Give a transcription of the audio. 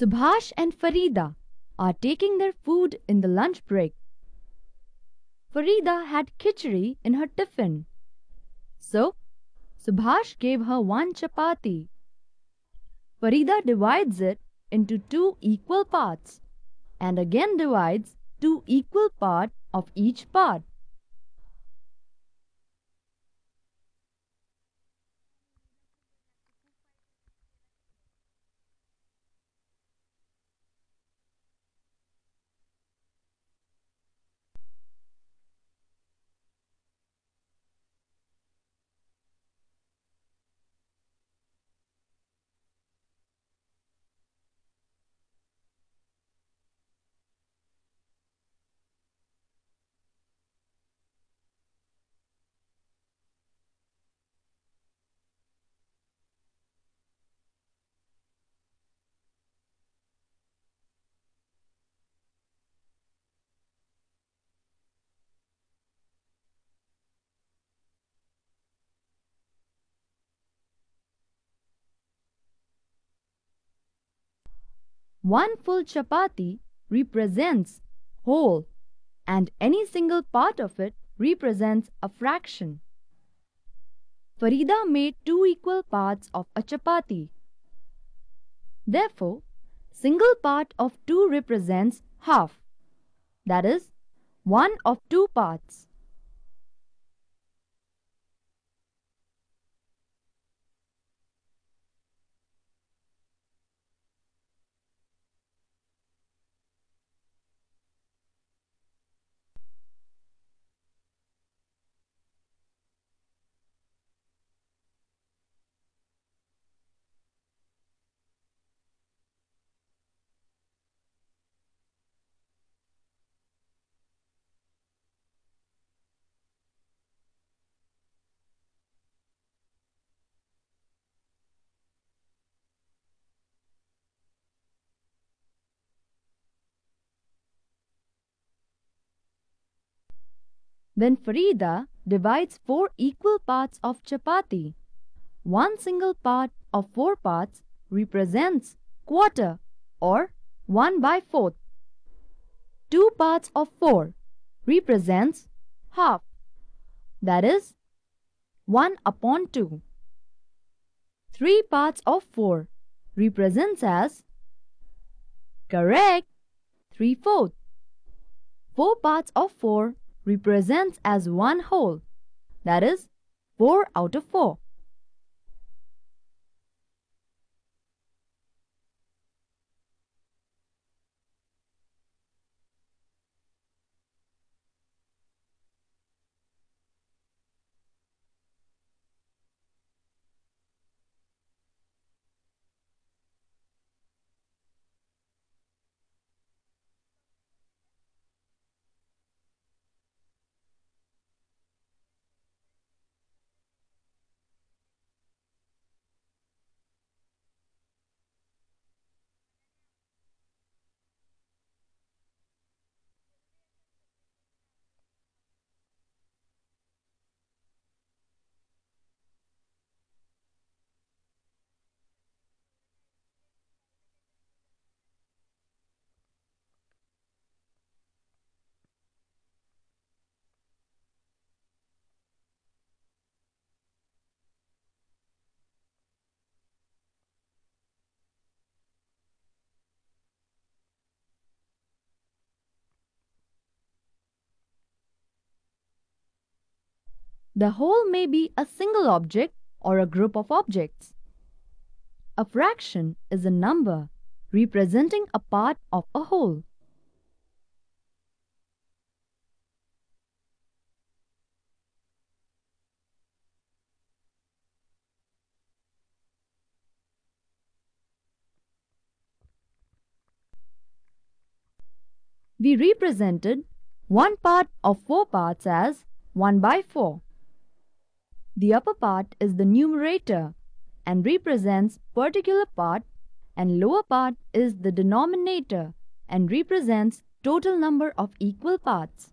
Subhash and Farida are taking their food in the lunch break. Farida had khichdi in her tiffin. So, Subhash gave her one chapati. Farida divides it into two equal parts and again divides two equal parts of each part. One full chapati represents whole and any single part of it represents a fraction. Farida made two equal parts of a chapati. Therefore, single part of 2 represents half, that is, one of two parts. Then Farida divides four equal parts of chapati. One single part of four parts represents quarter or 1 by 4th. Two parts of 4 represents half that is 1 upon 2. Three parts of 4 represents as correct 3 fourths. Four parts of 4 represents as one whole, that is, 4 out of 4. The whole may be a single object or a group of objects. A fraction is a number representing a part of a whole. We represented one part of four parts as 1 by 4. The upper part is the numerator and represents particular part and lower part is the denominator and represents total number of equal parts.